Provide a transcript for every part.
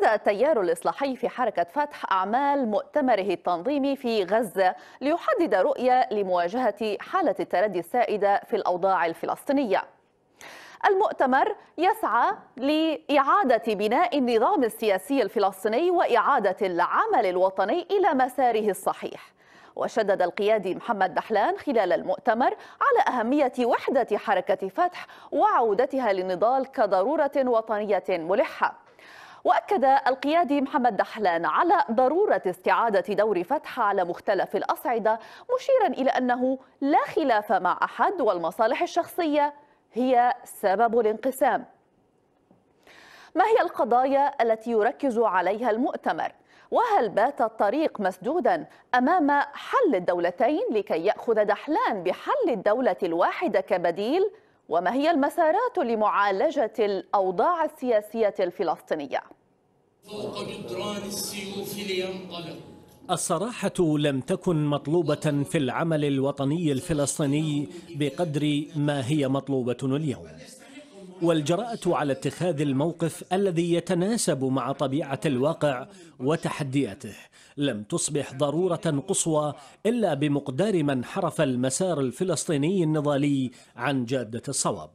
بدأ التيار الإصلاحي في حركة فتح أعمال مؤتمره التنظيمي في غزة ليحدد رؤية لمواجهة حالة التردي السائدة في الأوضاع الفلسطينية المؤتمر يسعى لإعادة بناء النظام السياسي الفلسطيني وإعادة العمل الوطني إلى مساره الصحيح وشدد القيادي محمد دحلان خلال المؤتمر على أهمية وحدة حركة فتح وعودتها للنضال كضرورة وطنية ملحة واكد القيادي محمد دحلان على ضروره استعاده دور فتح على مختلف الاصعده مشيرا الى انه لا خلاف مع احد والمصالح الشخصيه هي سبب الانقسام ما هي القضايا التي يركز عليها المؤتمر وهل بات الطريق مسدودا امام حل الدولتين لكي ياخذ دحلان بحل الدوله الواحده كبديل وما هي المسارات لمعالجة الأوضاع السياسية الفلسطينية فوق جدران السيوف لينطلق الصراحة لم تكن مطلوبة في العمل الوطني الفلسطيني بقدر ما هي مطلوبة اليوم والجراءة على اتخاذ الموقف الذي يتناسب مع طبيعة الواقع وتحدياته لم تصبح ضرورة قصوى إلا بمقدار من حرف المسار الفلسطيني النضالي عن جادة الصواب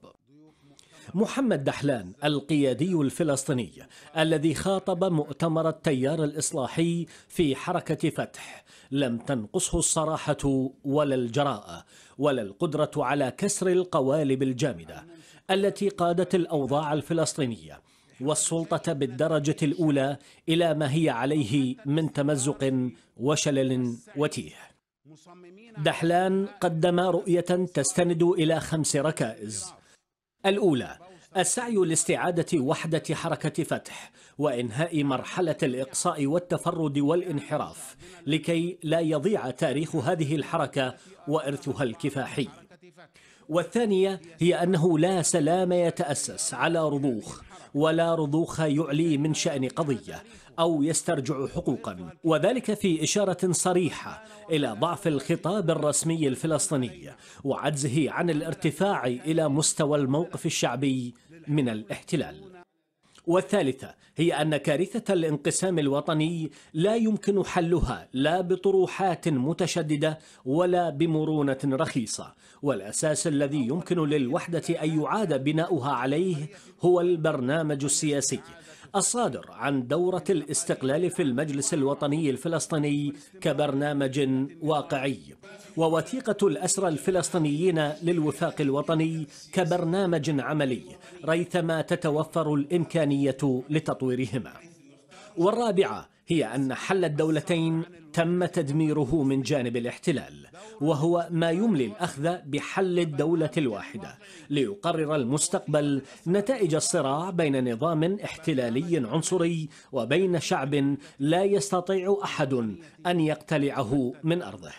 محمد دحلان القيادي الفلسطيني الذي خاطب مؤتمر التيار الإصلاحي في حركة فتح لم تنقصه الصراحة ولا الجراءة ولا القدرة على كسر القوالب الجامدة التي قادت الأوضاع الفلسطينية والسلطة بالدرجة الأولى إلى ما هي عليه من تمزق وشلل وتيه دحلان قدم رؤية تستند إلى خمس ركائز الأولى السعي لاستعادة وحدة حركة فتح وإنهاء مرحلة الإقصاء والتفرد والانحراف لكي لا يضيع تاريخ هذه الحركة وإرثها الكفاحي والثانية هي أنه لا سلام يتأسس على رضوخ ولا رضوخ يعلي من شأن قضية أو يسترجع حقوقا وذلك في إشارة صريحة إلى ضعف الخطاب الرسمي الفلسطيني وعجزه عن الارتفاع إلى مستوى الموقف الشعبي من الاحتلال والثالثة هي أن كارثة الانقسام الوطني لا يمكن حلها لا بطروحات متشددة ولا بمرونة رخيصة والأساس الذي يمكن للوحدة أن يعاد بناؤها عليه هو البرنامج السياسي الصادر عن دورة الاستقلال في المجلس الوطني الفلسطيني كبرنامج واقعي ووثيقة الأسرى الفلسطينيين للوفاق الوطني كبرنامج عملي ريثما تتوفر الإمكانية لتطويرهما والرابعة هي أن حل الدولتين تم تدميره من جانب الاحتلال وهو ما يملي الأخذ بحل الدولة الواحدة ليقرر المستقبل نتائج الصراع بين نظام احتلالي عنصري وبين شعب لا يستطيع أحد أن يقتلعه من أرضه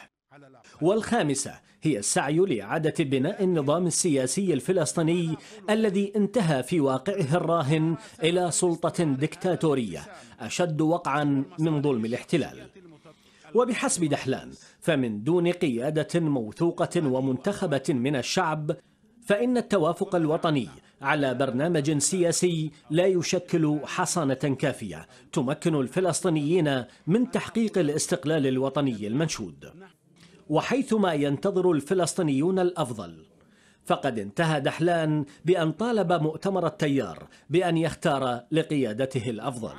والخامسة هي السعي لإعادة بناء النظام السياسي الفلسطيني الذي انتهى في واقعه الراهن إلى سلطة دكتاتورية أشد وقعا من ظلم الاحتلال وبحسب دحلان فمن دون قيادة موثوقة ومنتخبة من الشعب فإن التوافق الوطني على برنامج سياسي لا يشكل حصانة كافية تمكن الفلسطينيين من تحقيق الاستقلال الوطني المنشود وحيثما ينتظر الفلسطينيون الأفضل فقد انتهى دحلان بأن طالب مؤتمر التيار بأن يختار لقيادته الأفضل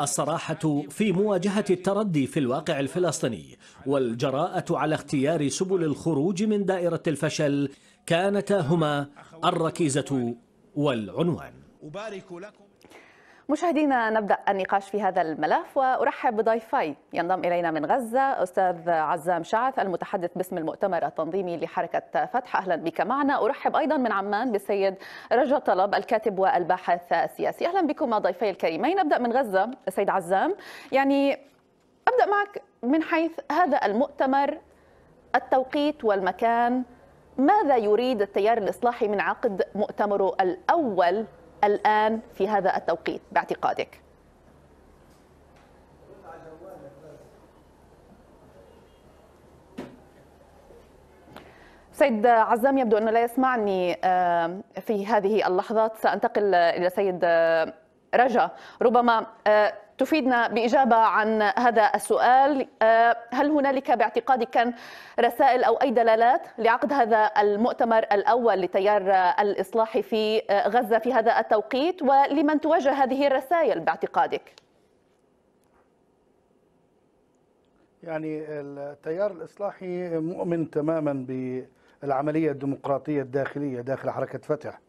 الصراحة في مواجهة التردي في الواقع الفلسطيني والجراءة على اختيار سبل الخروج من دائرة الفشل كانتا هما الركيزة والعنوان مشاهدينا نبدا النقاش في هذا الملف وارحب بضيفي ينضم الينا من غزه استاذ عزام شعث المتحدث باسم المؤتمر التنظيمي لحركه فتح اهلا بك معنا ارحب ايضا من عمان بالسيد رجا طلب الكاتب والباحث السياسي اهلا بكم ضيفي الكريمين نبدا من غزه السيد عزام يعني ابدا معك من حيث هذا المؤتمر التوقيت والمكان ماذا يريد التيار الاصلاحي من عقد مؤتمره الاول الآن في هذا التوقيت باعتقادك؟ سيد عزام يبدو أنه لا يسمعني آه، في هذه اللحظات سأنتقل إلى سيد آه، رجا ربما آه، تفيدنا بإجابة عن هذا السؤال آه، هل هنالك باعتقادك رسائل أو أي دلالات لعقد هذا المؤتمر الأول لتيار الإصلاح في آه، غزة في هذا التوقيت ولمن توجه هذه الرسائل باعتقادك؟ يعني التيار الإصلاحي مؤمن تماما بالعملية الديمقراطية الداخلية داخل حركة فتح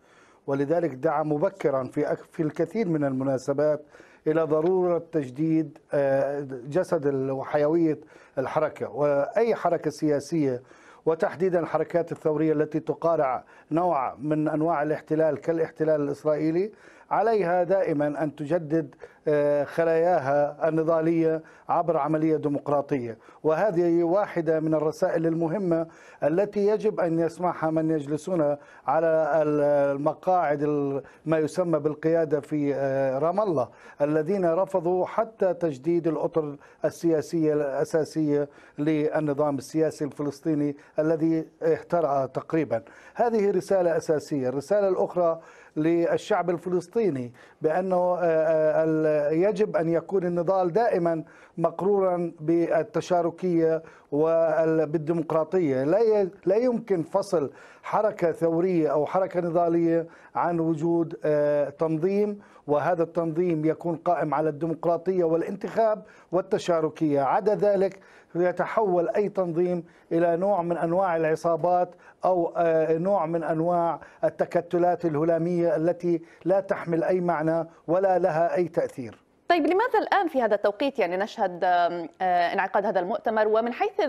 ولذلك دعا مبكرا في في الكثير من المناسبات إلى ضرورة تجديد آه، جسد وحيوية الحركة وأي حركة سياسية وتحديدا الحركات الثورية التي تقارع نوع من أنواع الاحتلال كالاحتلال الإسرائيلي عليها دائما أن تجدد آه، خلاياها النضالية عبر عملية ديمقراطية وهذه واحدة من الرسائل المهمة التي يجب أن يسمعها من يجلسون على المقاعد ما يسمى بالقيادة في آه، رام الله الذين رفضوا حتى تجديد الأطر السياسية الأساسية للنظام السياسي الفلسطيني الذي اهترع تقريبا هذه رسالة أساسية الرسالة الأخرى للشعب الفلسطيني بأنه آه، آه، يجب أن يكون النضال دائما مقرورا بالتشاركية وبالديمقراطية لا يمكن فصل حركة ثورية أو حركة نضالية عن وجود آه، تنظيم وهذا التنظيم يكون قائم على الديمقراطية والانتخاب والتشاركية عدا ذلك يتحول أي تنظيم إلى نوع من أنواع العصابات أو آه، نوع من أنواع التكتلات الهلامية التي لا تحمل أي معنى ولا لها أي تأثير طيب لماذا الآن في هذا التوقيت يعني نشهد آه، آه، انعقاد هذا المؤتمر ومن حيث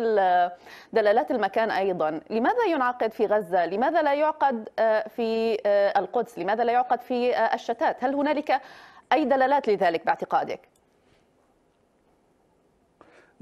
دلالات المكان أيضا لماذا ينعقد في غزة لماذا لا يعقد في القدس لماذا لا يعقد في الشتات هل هنالك أي دلالات لذلك باعتقادك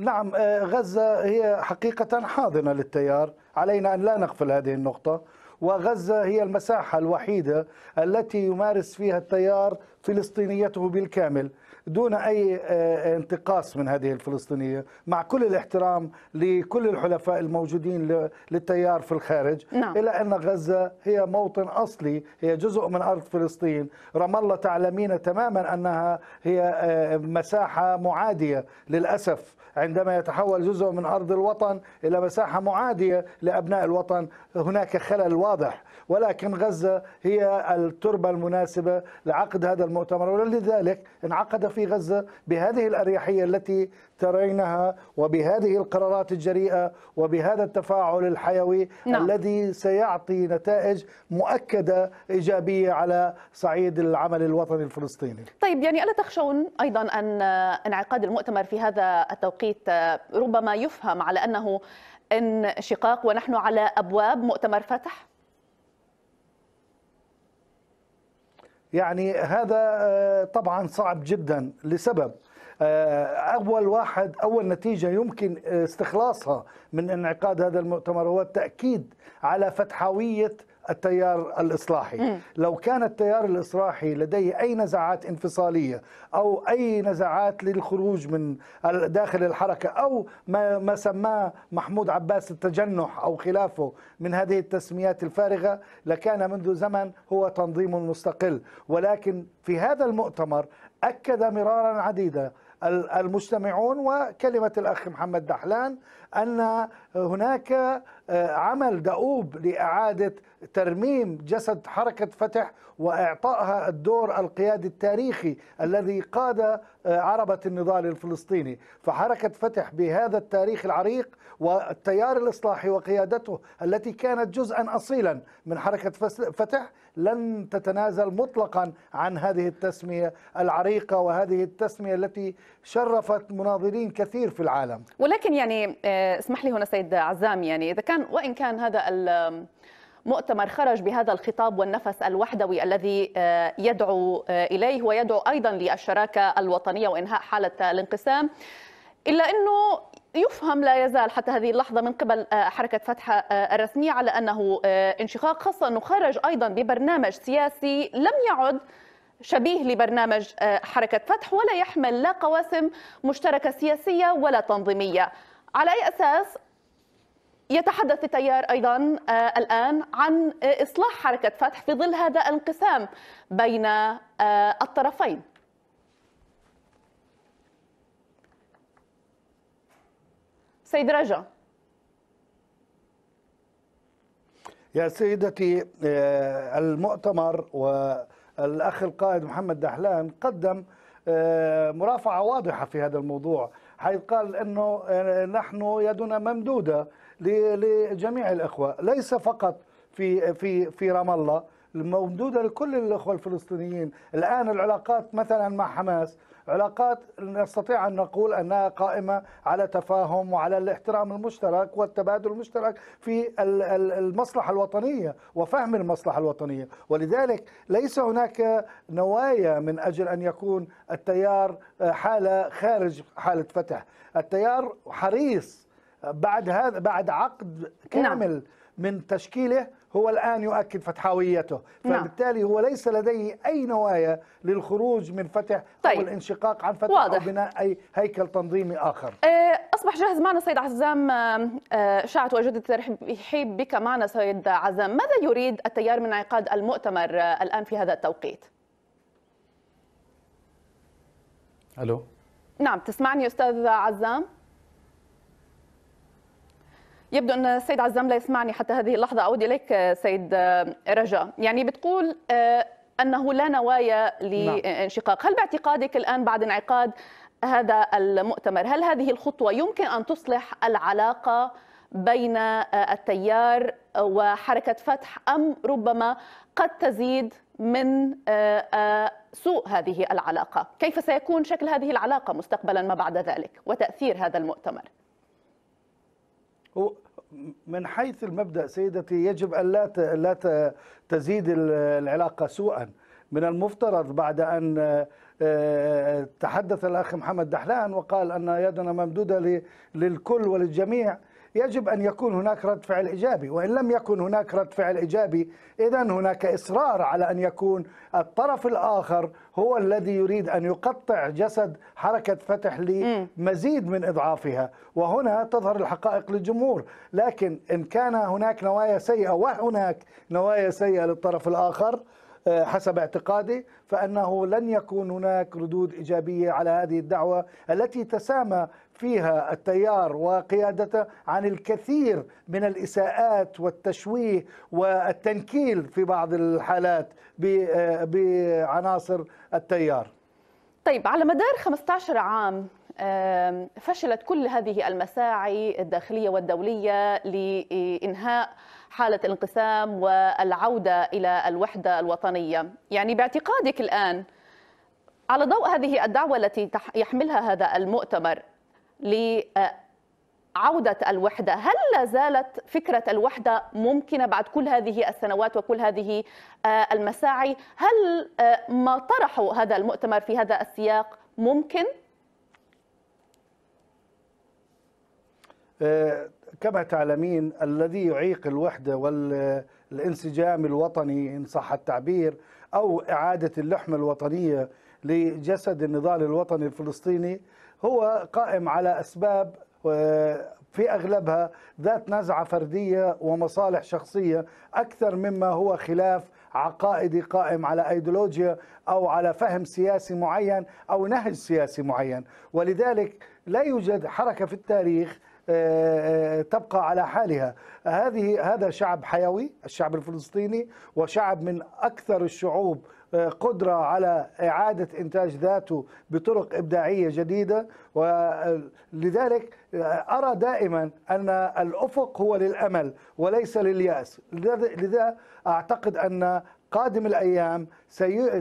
نعم آه، غزة هي حقيقة حاضنة للتيار علينا أن لا نغفل هذه النقطة وغزة هي المساحة الوحيدة التي يمارس فيها التيار فلسطينيته بالكامل دون أي آه، آه، انتقاص من هذه الفلسطينية مع كل الاحترام لكل الحلفاء الموجودين للتيار في الخارج نعم. إلا أن غزة هي موطن أصلي هي جزء من أرض فلسطين رام الله تعلمين تماما أنها هي آه، مساحة معادية للأسف عندما يتحول جزء من أرض الوطن إلى مساحة معادية لأبناء الوطن هناك خلل واضح ولكن غزة هي التربة المناسبة لعقد هذا المؤتمر ولذلك انعقد في غزة بهذه الأريحية التي ترينها وبهذه القرارات الجريئة وبهذا التفاعل الحيوي نعم. الذي سيعطي نتائج مؤكدة إيجابية على صعيد العمل الوطني الفلسطيني طيب يعني ألا تخشون أيضا أن انعقاد المؤتمر في هذا التوقيت ربما يفهم على أنه انشقاق ونحن على أبواب مؤتمر فتح؟ يعني هذا آه، طبعا صعب جدا لسبب آه، اول واحد اول نتيجه يمكن استخلاصها من انعقاد هذا المؤتمر هو التاكيد على فتحاويه التيار الإصلاحي م. لو كان التيار الإصلاحي لديه أي نزعات انفصالية أو أي نزعات للخروج من داخل الحركة أو ما, ما سماه محمود عباس التجنح أو خلافه من هذه التسميات الفارغة لكان منذ زمن هو تنظيم مستقل ولكن في هذا المؤتمر أكد مرارا عديدة المجتمعون وكلمة الأخ محمد دحلان أن هناك آه، عمل دؤوب لإعادة ترميم جسد حركة فتح وإعطائها الدور القيادي التاريخي الذي قاد آه، عربة النضال الفلسطيني فحركة فتح بهذا التاريخ العريق والتيار الإصلاحي وقيادته التي كانت جزءا أصيلا من حركة فتح لن تتنازل مطلقا عن هذه التسمية العريقة وهذه التسمية التي شرفت مناضلين كثير في العالم ولكن يعني آه، اسمح لي هنا سيد عزام يعني اذا كان وان كان هذا المؤتمر خرج بهذا الخطاب والنفس الوحدوي الذي آه، يدعو آه، اليه ويدعو ايضا للشراكه الوطنيه وانهاء حاله الانقسام الا انه يفهم لا يزال حتى هذه اللحظه من قبل آه، حركه فتح الرسميه على انه انشقاق خاصه انه خرج ايضا ببرنامج سياسي لم يعد شبيه لبرنامج حركة فتح ولا يحمل لا قواسم مشتركة سياسية ولا تنظيمية على أي أساس يتحدث التيار ايضا آه، الان عن آه، اصلاح حركه فتح في ظل هذا الانقسام بين آه، الطرفين. سيد رجا يا سيدتي المؤتمر والاخ القائد محمد دحلان قدم مرافعه واضحه في هذا الموضوع حيث قال أنه آه، نحن يدنا ممدودة لجميع الإخوة ليس فقط في في في رام الله ممدودة لكل الإخوة الفلسطينيين الآن العلاقات مثلا مع حماس علاقات نستطيع أن نقول أنها قائمة على تفاهم وعلى الاحترام المشترك والتبادل المشترك في المصلحة الوطنية وفهم المصلحة الوطنية ولذلك ليس هناك نوايا من أجل أن يكون التيار آه، حالة خارج حالة فتح التيار حريص بعد هذا بعد عقد نعم. كامل نعم. من تشكيله هو الآن يؤكد فتحاويته نعم. فبالتالي هو ليس لديه أي نوايا للخروج من فتح طيب. أو الانشقاق عن فتح واضح. أو بناء أي هيكل تنظيمي آخر آه، أصبح جاهز معنا سيد عزام شعت وجد يحيب بك معنا سيد عزام ماذا يريد التيار من انعقاد المؤتمر آه، الآن في هذا التوقيت؟ ألو نعم تسمعني أستاذ عزام؟ يبدو أن السيد عزام لا يسمعني حتى هذه اللحظة أعود إليك آه، سيد آه، رجا يعني بتقول آه، أنه لا نوايا لانشقاق نعم. هل باعتقادك الآن بعد انعقاد هذا المؤتمر هل هذه الخطوة يمكن أن تصلح العلاقة بين التيار وحركة فتح أم ربما قد تزيد من سوء هذه العلاقة كيف سيكون شكل هذه العلاقة مستقبلا ما بعد ذلك وتأثير هذا المؤتمر من حيث المبدا سيدتي يجب ان لا لا تزيد العلاقه سوءا من المفترض بعد ان آه، آه، تحدث الاخ محمد دحلان وقال ان يدنا ممدوده للكل وللجميع يجب أن يكون هناك رد فعل إيجابي وإن لم يكن هناك رد فعل إيجابي إذا هناك إصرار على أن يكون الطرف الآخر هو الذي يريد أن يقطع جسد حركة فتح لمزيد من إضعافها وهنا تظهر الحقائق للجمهور لكن إن كان هناك نوايا سيئة وهناك نوايا سيئة للطرف الآخر آه، حسب اعتقادي فانه لن يكون هناك ردود ايجابيه على هذه الدعوه التي تسامى فيها التيار وقيادته عن الكثير من الاساءات والتشويه والتنكيل في بعض الحالات آه، بعناصر التيار. طيب على مدار 15 عام فشلت كل هذه المساعي الداخلية والدولية لإنهاء حالة الانقسام والعودة إلى الوحدة الوطنية يعني باعتقادك الآن على ضوء هذه الدعوة التي يحملها هذا المؤتمر لعودة الوحدة هل لا زالت فكرة الوحدة ممكنة بعد كل هذه السنوات وكل هذه آه، المساعي هل آه، ما طرحوا هذا المؤتمر في هذا السياق ممكن؟ آه، كما تعلمين الذي يعيق الوحدة والانسجام الوطني إن صح التعبير أو إعادة اللحمة الوطنية لجسد النضال الوطني الفلسطيني هو قائم على أسباب آه، في أغلبها ذات نزعة فردية ومصالح شخصية أكثر مما هو خلاف عقائدي قائم على ايديولوجيا او على فهم سياسي معين او نهج سياسي معين ولذلك لا يوجد حركه في التاريخ آه، آه، تبقى على حالها هذه هذا شعب حيوي الشعب الفلسطيني وشعب من اكثر الشعوب آه، قدره على اعاده انتاج ذاته بطرق ابداعيه جديده ولذلك ارى دائما ان الافق هو للامل وليس للياس لذا اعتقد ان قادم الايام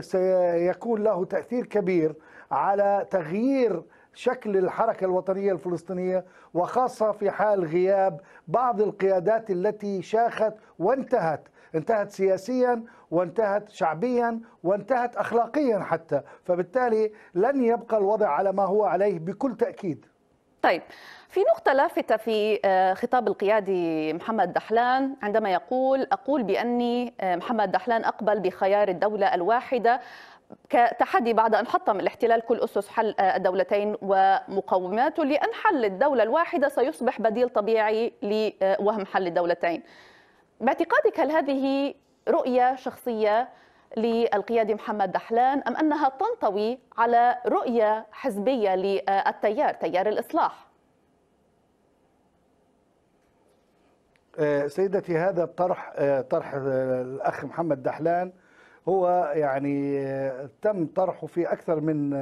سيكون له تاثير كبير على تغيير شكل الحركة الوطنية الفلسطينية وخاصة في حال غياب بعض القيادات التي شاخت وانتهت انتهت سياسيا وانتهت شعبيا وانتهت أخلاقيا حتى فبالتالي لن يبقى الوضع على ما هو عليه بكل تأكيد طيب في نقطة لافتة في آه، خطاب القيادي محمد دحلان عندما يقول أقول بأني آه، محمد دحلان أقبل بخيار الدولة الواحدة كتحدي بعد أن حطم الاحتلال كل أسس حل آه، الدولتين ومقوماته لأن حل الدولة الواحدة سيصبح بديل طبيعي لوهم حل الدولتين باعتقادك هل هذه رؤية شخصية للقيادي محمد دحلان أم أنها تنطوي على رؤية حزبية للتيار تيار الإصلاح آه، سيدتي هذا الطرح طرح آه، الأخ محمد دحلان هو يعني تم طرحه في اكثر من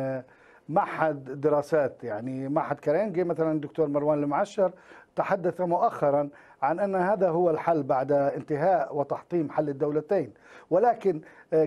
معهد دراسات يعني معهد كارينجي مثلا الدكتور مروان المعشر تحدث مؤخرا عن ان هذا هو الحل بعد انتهاء وتحطيم حل الدولتين ولكن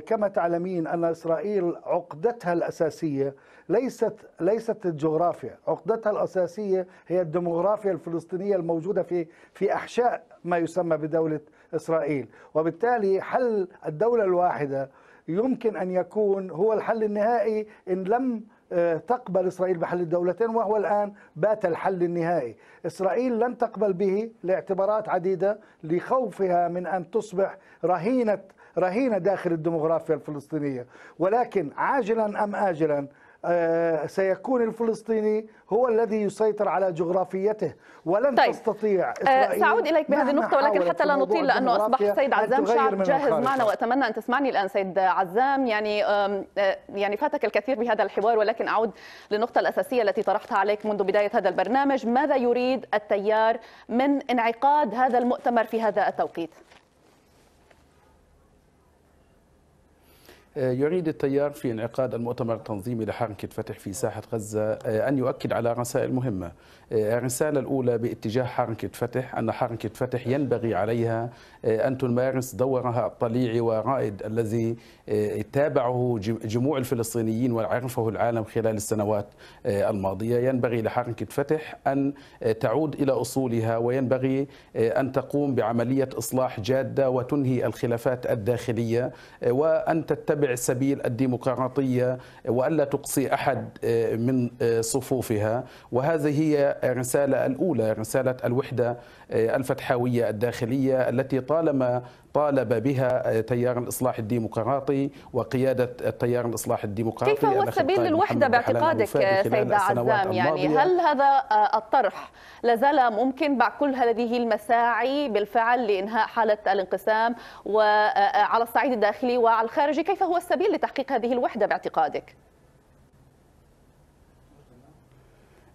كما تعلمين ان اسرائيل عقدتها الاساسيه ليست ليست الجغرافيا عقدتها الاساسيه هي الديموغرافيا الفلسطينيه الموجوده في في احشاء ما يسمى بدوله إسرائيل وبالتالي حل الدولة الواحدة يمكن أن يكون هو الحل النهائي إن لم آه، تقبل إسرائيل بحل الدولتين وهو الآن بات الحل النهائي إسرائيل لن تقبل به لاعتبارات عديدة لخوفها من أن تصبح رهينة رهينة داخل الديمغرافيا الفلسطينية ولكن عاجلا أم آجلا آه، سيكون الفلسطيني هو الذي يسيطر على جغرافيته ولن طيب. تستطيع آه، إسرائيل سأعود إليك بهذه النقطة ولكن حتى لا نطيل لأنه أصبح سيد عزام شعب جاهز معنا وأتمنى أن تسمعني الآن سيد عزام يعني آه، يعني فاتك الكثير بهذا الحوار ولكن أعود للنقطة الأساسية التي طرحتها عليك منذ بداية هذا البرنامج ماذا يريد التيار من انعقاد هذا المؤتمر في هذا التوقيت؟ آه، يعيد التيار في انعقاد المؤتمر التنظيمي لحركة فتح في ساحة غزة آه، أن يؤكد على رسائل مهمة آه، الرسالة الأولى باتجاه حركة فتح أن حركة فتح ينبغي عليها أن تمارس دورها الطليعي ورائد الذي تابعه جموع الفلسطينيين وعرفه العالم خلال السنوات الماضية ينبغي لحركة فتح أن تعود إلى أصولها وينبغي أن تقوم بعملية إصلاح جادة وتنهي الخلافات الداخلية وأن تتبع تتبع سبيل الديمقراطية وألا تقصي أحد آه، من آه، صفوفها وهذه هي الرسالة الأولى رسالة الوحدة آه، الفتحاوية الداخلية التي طالما طالب بها تيار الاصلاح الديمقراطي وقياده التيار الاصلاح الديمقراطي كيف هو السبيل للوحده باعتقادك سيد عزام يعني هل هذا آه، الطرح لا زال ممكن بعد كل هذه المساعي بالفعل لانهاء حاله الانقسام وعلى آه، آه، الصعيد الداخلي وعلى الخارجي كيف هو السبيل لتحقيق هذه الوحده باعتقادك؟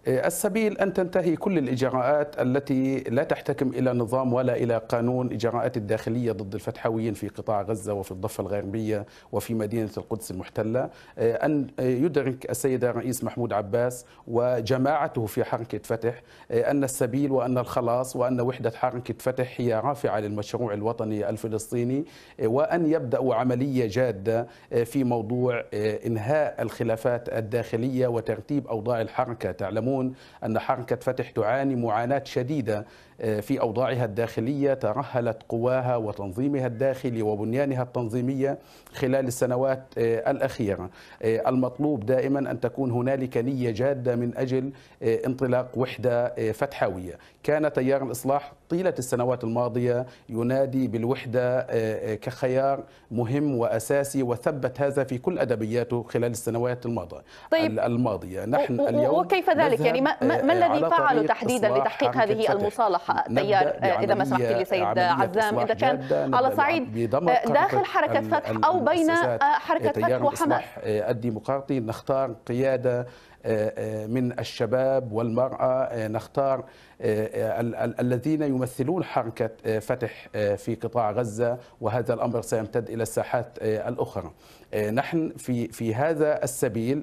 إيه، السبيل أن تنتهي كل الإجراءات التي لا تحتكم إلى نظام ولا إلى قانون إجراءات الداخلية ضد الفتحويين في قطاع غزة وفي الضفة الغربية وفي مدينة القدس المحتلة إيه، أن يدرك السيد الرئيس محمود عباس وجماعته في حركة فتح إيه، أن السبيل وأن الخلاص وأن وحدة حركة فتح هي رافعة للمشروع الوطني الفلسطيني وأن يبدأوا عملية جادة في موضوع إنهاء الخلافات الداخلية وترتيب أوضاع الحركة تعلمون يعلمون أن حركة فتح تعاني معاناة شديدة آه، في أوضاعها الداخلية ترهلت قواها وتنظيمها الداخلي وبنيانها التنظيمية خلال السنوات آه، الأخيرة آه، المطلوب دائما أن تكون هنالك نية جادة من أجل انطلاق وحدة فتحوية كان تيار الإصلاح طيلة السنوات الماضية ينادي بالوحدة كخيار مهم وأساسي وثبت هذا في كل أدبياته خلال السنوات الماضية طيب الماضية نحن اليوم وكيف ذلك يعني ما, ما الذي فعله تحديدا لتحقيق هذه المصالحة تيار آه، اذا ما سمحت لي سيد عزام اذا كان على صعيد آه، داخل حركه فتح او بين آه، حركه فتح وحماس الديمقراطي نختار قياده من الشباب والمرأة نختار آه، آه، الذين يمثلون حركة آه، فتح في قطاع غزة وهذا الأمر سيمتد إلى الساحات الأخرى نحن في في هذا السبيل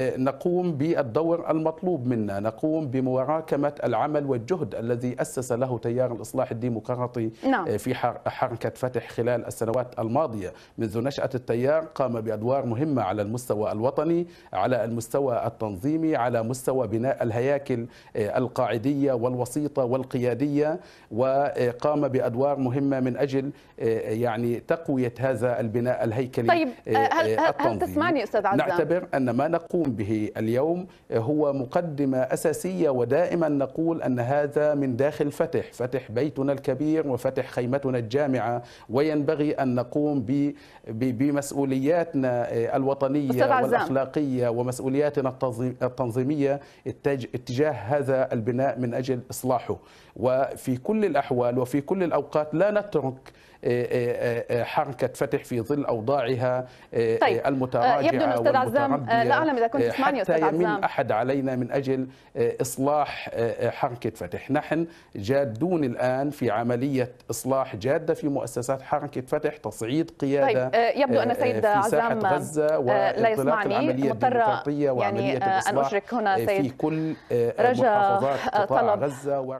نقوم بالدور المطلوب منا نقوم بمراكمة العمل والجهد الذي أسس له تيار الإصلاح الديمقراطي نعم. في حركة فتح خلال السنوات الماضية منذ نشأة التيار قام بأدوار مهمة على المستوى الوطني على المستوى التنظيمي على مستوى بناء الهياكل القاعدية والوسيطة والقيادية وقام بأدوار مهمة من أجل آه، يعني تقوية هذا البناء الهيكلي طيب آه، آه، هل, هل تسمعني أستاذ عزام؟ نعتبر أن ما نقوم به اليوم هو مقدمة أساسية ودائما نقول أن هذا من داخل فتح فتح بيتنا الكبير وفتح خيمتنا الجامعة وينبغي أن نقوم بمسؤولياتنا الوطنية والأخلاقية ومسؤولياتنا التنظيمية اتجاه هذا البناء من أجل أجل إصلاحه وفي كل الأحوال وفي كل الأوقات لا نترك آه، آه، آه، حركه فتح في ظل اوضاعها طيب. المتراجعه يبدو ان استاذ عزام لا اعلم اذا كنت تسمعني استاذ عزام يمن احد علينا من اجل اصلاح حركه فتح، نحن جادون الان في عمليه اصلاح جاده في مؤسسات حركه فتح تصعيد قياده طيب. يبدو ان السيد عزام غزه لا يسمعني مضطره يعني ان اشرك هنا سيد في كل رجاء طلب غزه و...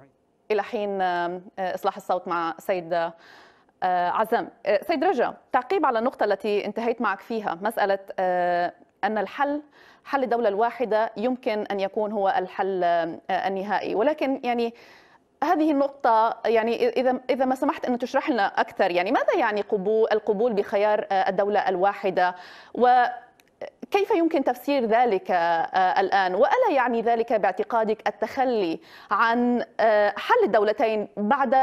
الى حين اصلاح الصوت مع سيد آه، عزام آه، سيد رجا تعقيب على النقطة التي انتهيت معك فيها مسألة آه، أن الحل حل الدولة الواحدة يمكن أن يكون هو الحل النهائي ولكن يعني هذه النقطة يعني إذا إذا ما سمحت أن تشرح لنا أكثر يعني ماذا يعني قبول القبول بخيار الدولة الواحدة وكيف يمكن تفسير ذلك الآن وألا يعني ذلك باعتقادك التخلي عن حل الدولتين بعد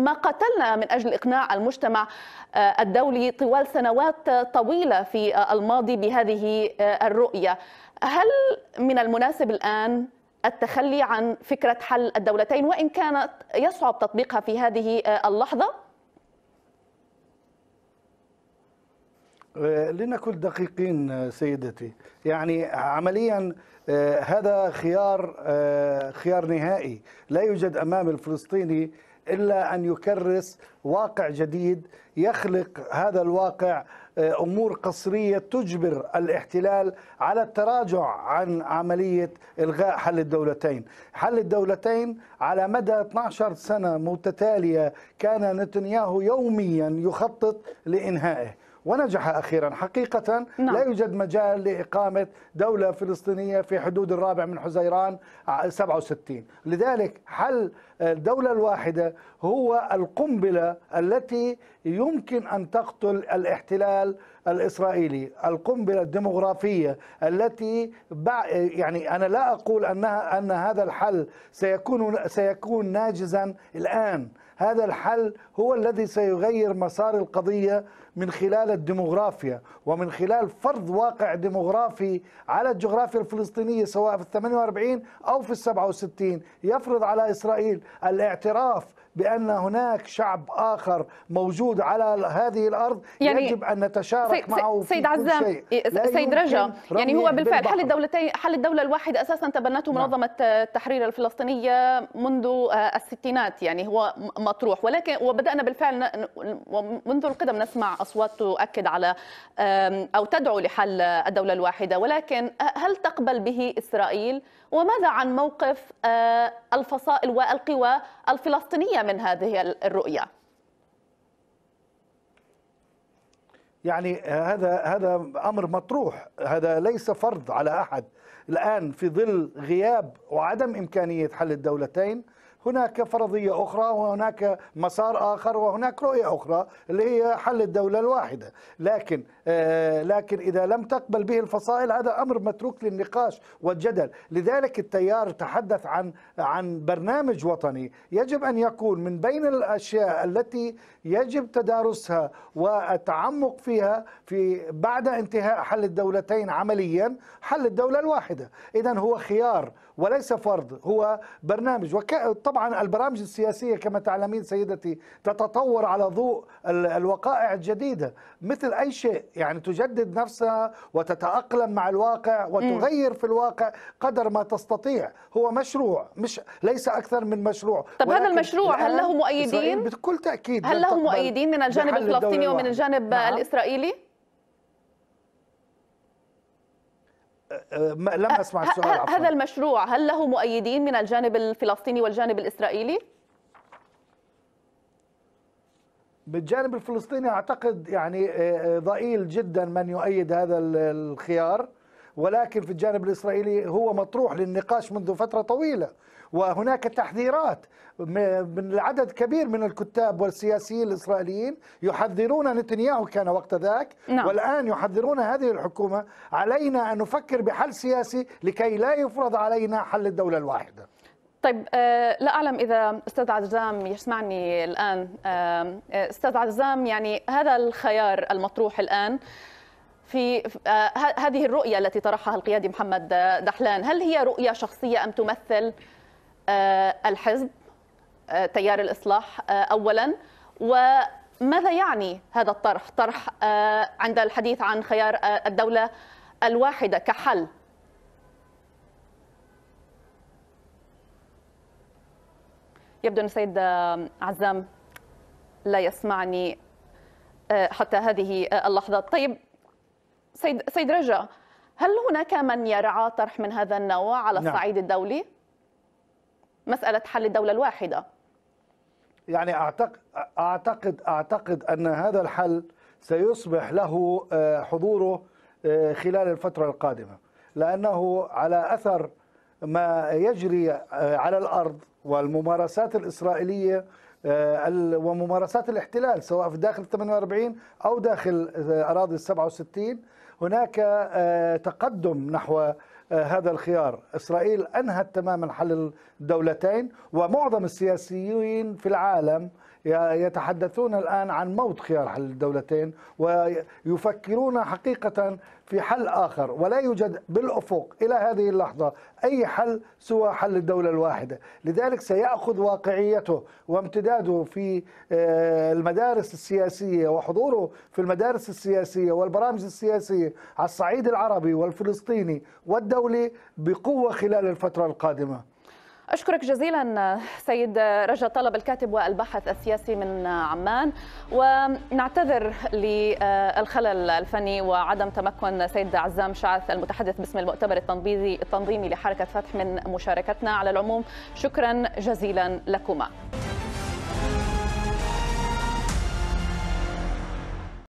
ما قاتلنا من أجل إقناع المجتمع آه، الدولي طوال سنوات طويلة في آه، الماضي بهذه آه، الرؤية هل من المناسب الآن التخلي عن فكرة حل الدولتين وإن كانت يصعب تطبيقها في هذه اللحظة؟ لنكن دقيقين سيدتي يعني عمليا هذا خيار خيار نهائي لا يوجد أمام الفلسطيني إلا أن يكرس واقع جديد يخلق هذا الواقع آه، امور قصريه تجبر الاحتلال على التراجع عن عمليه الغاء حل الدولتين، حل الدولتين على مدى 12 سنه متتاليه كان نتنياهو يوميا يخطط لانهائه. ونجح أخيرا حقيقة نعم. لا يوجد مجال لإقامة دولة فلسطينية في حدود الرابع من حزيران 67 لذلك حل الدولة الواحدة هو القنبلة التي يمكن أن تقتل الاحتلال الإسرائيلي القنبلة الديمغرافية التي يعني أنا لا أقول أنها أن هذا الحل سيكون سيكون ناجزا الآن هذا الحل هو الذي سيغير مسار القضية من خلال الديموغرافيا ومن خلال فرض واقع ديموغرافي على الجغرافيا الفلسطينية سواء في 48 أو في 67 يفرض على إسرائيل الاعتراف بأن هناك شعب آخر موجود على هذه الأرض يعني يجب أن نتشارك سي معه في سيد عزام شيء. سيد رجا يعني هو بالفعل حل الدولتين حل الدولة الواحدة أساسا تبنته نعم. منظمة التحرير آه، الفلسطينية منذ آه، الستينات يعني هو مطروح ولكن وبدأنا بالفعل منذ القدم نسمع أصوات تؤكد على أو تدعو لحل الدولة الواحدة ولكن هل تقبل به إسرائيل وماذا عن موقف آه، الفصائل والقوى الفلسطينية من هذه الرؤية؟ يعني هذا هذا امر مطروح هذا ليس فرض على احد الان في ظل غياب وعدم امكانيه حل الدولتين هناك فرضية أخرى وهناك مسار آخر وهناك رؤية أخرى اللي هي حل الدولة الواحدة لكن آه، لكن إذا لم تقبل به الفصائل هذا أمر متروك للنقاش والجدل لذلك التيار تحدث عن عن برنامج وطني يجب أن يكون من بين الأشياء التي يجب تدارسها والتعمق فيها في بعد انتهاء حل الدولتين عمليا حل الدولة الواحدة إذا هو خيار وليس فرض هو برنامج وطبعا البرامج السياسية كما تعلمين سيدتي تتطور على ضوء الوقائع الجديدة مثل أي شيء يعني تجدد نفسها وتتأقلم مع الواقع وتغير في الواقع قدر ما تستطيع هو مشروع مش ليس أكثر من مشروع طب هذا المشروع هل له مؤيدين؟ بكل تأكيد هل له مؤيدين من الجانب الفلسطيني ومن الجانب نعم. الإسرائيلي؟ لم اسمع السؤال عفوا. هذا المشروع هل له مؤيدين من الجانب الفلسطيني والجانب الاسرائيلي؟ بالجانب الفلسطيني اعتقد يعني آه، آه، ضئيل جدا من يؤيد هذا الخيار ولكن في الجانب الاسرائيلي هو مطروح للنقاش منذ فتره طويله وهناك تحذيرات من عدد كبير من الكتاب والسياسيين الإسرائيليين يحذرون نتنياهو كان وقت ذاك نعم. والآن يحذرون هذه الحكومة علينا أن نفكر بحل سياسي لكي لا يفرض علينا حل الدولة الواحدة طيب آه، لا اعلم اذا استاذ عزام يسمعني الان آه، آه، استاذ عزام يعني هذا الخيار المطروح الان في هذه الرؤيه التي طرحها القيادي محمد دحلان هل هي رؤيه شخصيه ام تمثل آه، الحزب آه، تيار الإصلاح آه، أولا وماذا يعني هذا الطرح طرح عند الحديث عن خيار الدولة الواحدة كحل يبدو أن السيد عزام لا يسمعني حتى هذه اللحظة طيب سيد, سيد رجا هل هناك من يرعى طرح من هذا النوع على نعم. الصعيد الدولي؟ مساله حل الدوله الواحده يعني اعتقد اعتقد اعتقد ان هذا الحل سيصبح له آه، حضوره آه، خلال الفتره القادمه لانه على اثر ما يجري آه، على الارض والممارسات الاسرائيليه وممارسات الاحتلال سواء في داخل 48 او داخل اراضي 67 هناك تقدم نحو آه، هذا الخيار إسرائيل أنهت تماما حل الدولتين ومعظم السياسيين في العالم يتحدثون الآن عن موت خيار حل الدولتين ويفكرون حقيقة في حل آخر ولا يوجد بالأفق إلى هذه اللحظة أي حل سوى حل الدولة الواحدة لذلك سيأخذ واقعيته وامتداده في آه، المدارس السياسية وحضوره في المدارس السياسية والبرامج السياسية على الصعيد العربي والفلسطيني والدولي بقوة خلال الفترة القادمة أشكرك جزيلا سيد رجا طلب الكاتب والباحث السياسي من عمان ونعتذر للخلل الفني وعدم تمكن سيد عزام شعث المتحدث باسم المؤتمر التنظيمي التنظيمي لحركة فتح من مشاركتنا على العموم شكرا جزيلا لكما